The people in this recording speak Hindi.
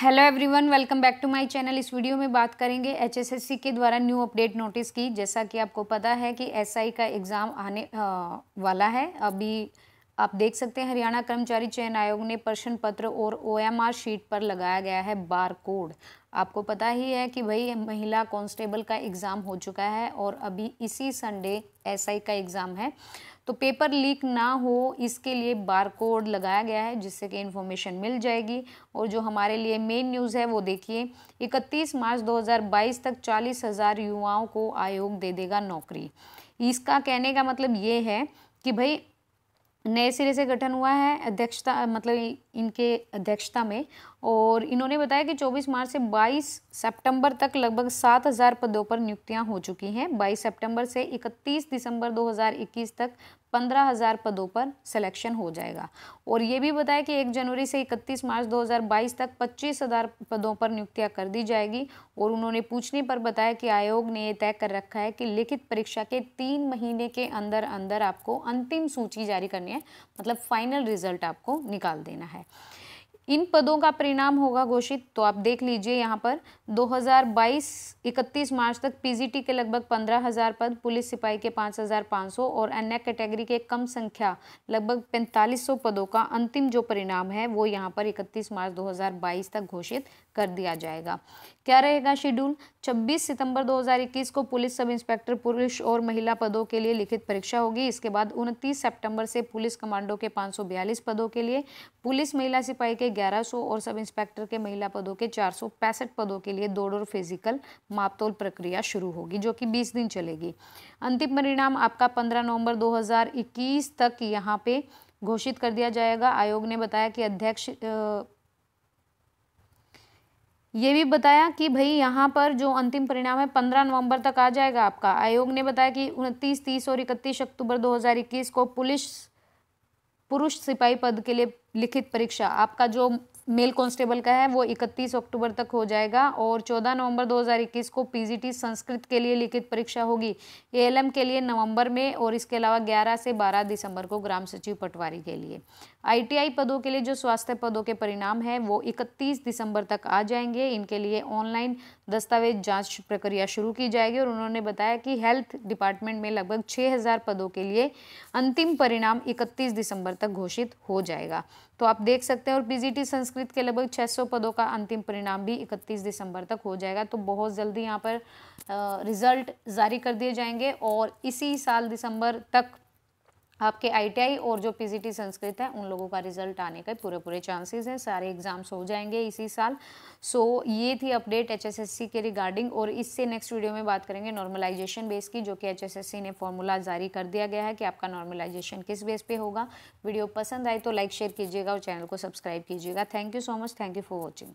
hello everyone welcome back to my channel इस वीडियो में बात करेंगे एचएसएससी के द्वारा न्यू अपडेट नोटिस की जैसा कि आपको पता है कि एसआई SI का एग्ज़ाम आने आ, वाला है अभी आप देख सकते हैं हरियाणा कर्मचारी चयन आयोग ने प्रश्न पत्र और ओएमआर शीट पर लगाया गया है बार कोड आपको पता ही है कि भाई महिला कांस्टेबल का एग्ज़ाम हो चुका है और अभी इसी संडे एसआई का एग्ज़ाम है तो पेपर लीक ना हो इसके लिए बार कोड लगाया गया है जिससे कि इन्फॉर्मेशन मिल जाएगी और जो हमारे लिए मेन न्यूज़ है वो देखिए 31 मार्च 2022 तक चालीस हज़ार युवाओं को आयोग दे देगा नौकरी इसका कहने का मतलब ये है कि भाई नए सिरे से गठन हुआ है अध्यक्षता मतलब इनके अध्यक्षता में और इन्होंने बताया कि 24 मार्च से 22 सितंबर तक लगभग 7000 पदों पर नियुक्तियां हो चुकी हैं 22 सितंबर से 31 दिसंबर 2021 तक पंद्रह हज़ार पदों पर सिलेक्शन हो जाएगा और ये भी बताया कि एक जनवरी से इकतीस मार्च 2022 तक पच्चीस हज़ार पदों पर नियुक्तियां कर दी जाएगी और उन्होंने पूछने पर बताया कि आयोग ने ये तय कर रखा है कि लिखित परीक्षा के तीन महीने के अंदर अंदर आपको अंतिम सूची जारी करनी है मतलब फाइनल रिजल्ट आपको निकाल देना है इन पदों का परिणाम होगा घोषित तो आप देख लीजिए यहाँ पर 2022 31 मार्च तक पीजीटी के लगभग 15,000 पद पुलिस सिपाही के 5,500 और अन्य कैटेगरी के कम संख्या लगभग 4500 पदों का अंतिम जो परिणाम है वो यहाँ पर 31 मार्च 2022 तक घोषित कर दिया जाएगा क्या रहेगा शेड्यूल 26 सितंबर 2021 को पुलिस सब इंस्पेक्टर पुरुष और महिला पदों के लिए लिखित परीक्षा होगी इसके बाद 29 सितंबर से पुलिस कमांडो के 542 पदों के लिए पुलिस महिला सिपाही के ग्यारह सौ और सब इंस्पेक्टर के महिला पदों के चार सौ पैंसठ पदों के लिए दौड़ और फिजिकल मापतोल प्रक्रिया शुरू होगी जो कि बीस दिन चलेगी अंतिम परिणाम आपका पंद्रह नवंबर दो तक यहाँ पे घोषित कर दिया जाएगा आयोग ने बताया कि अध्यक्ष ये भी बताया कि भाई यहाँ पर जो अंतिम परिणाम है 15 नवंबर तक आ जाएगा आपका आयोग ने बताया कि उनतीस तीस और इकतीस अक्टूबर 2021 को पुलिस पुरुष सिपाही पद के लिए लिखित परीक्षा आपका जो मेल कांस्टेबल का है वो 31 अक्टूबर तक हो जाएगा और 14 नवंबर 2021 को पीजीटी संस्कृत के लिए लिखित परीक्षा होगी एएलएम के लिए नवंबर में और इसके अलावा 11 से 12 दिसंबर को ग्राम सचिव पटवारी के लिए आईटीआई पदों के लिए जो स्वास्थ्य पदों के परिणाम है वो 31 दिसंबर तक आ जाएंगे इनके लिए ऑनलाइन दस्तावेज जांच प्रक्रिया शुरू की जाएगी और उन्होंने बताया कि हेल्थ डिपार्टमेंट में लगभग 6000 पदों के लिए अंतिम परिणाम 31 दिसंबर तक घोषित हो जाएगा तो आप देख सकते हैं और पीजीटी संस्कृत के लगभग 600 पदों का अंतिम परिणाम भी 31 दिसंबर तक हो जाएगा तो बहुत जल्दी यहाँ पर रिज़ल्ट जारी कर दिए जाएंगे और इसी साल दिसंबर तक आपके आईटीआई और जो पीजीटी संस्कृत है उन लोगों का रिजल्ट आने के पूरे पूरे चांसेस हैं सारे एग्जाम्स हो जाएंगे इसी साल सो so, ये थी अपडेट एचएसएससी के रिगार्डिंग और इससे नेक्स्ट वीडियो में बात करेंगे नॉर्मलाइजेशन बेस की जो कि एचएसएससी ने फॉर्मूला जारी कर दिया गया है कि आपका नॉर्मलाइजेशन किस बेस पर होगा वीडियो पसंद आए तो लाइक शेयर कीजिएगा और चैनल को सब्सक्राइब कीजिएगा thank you so much thank you for watching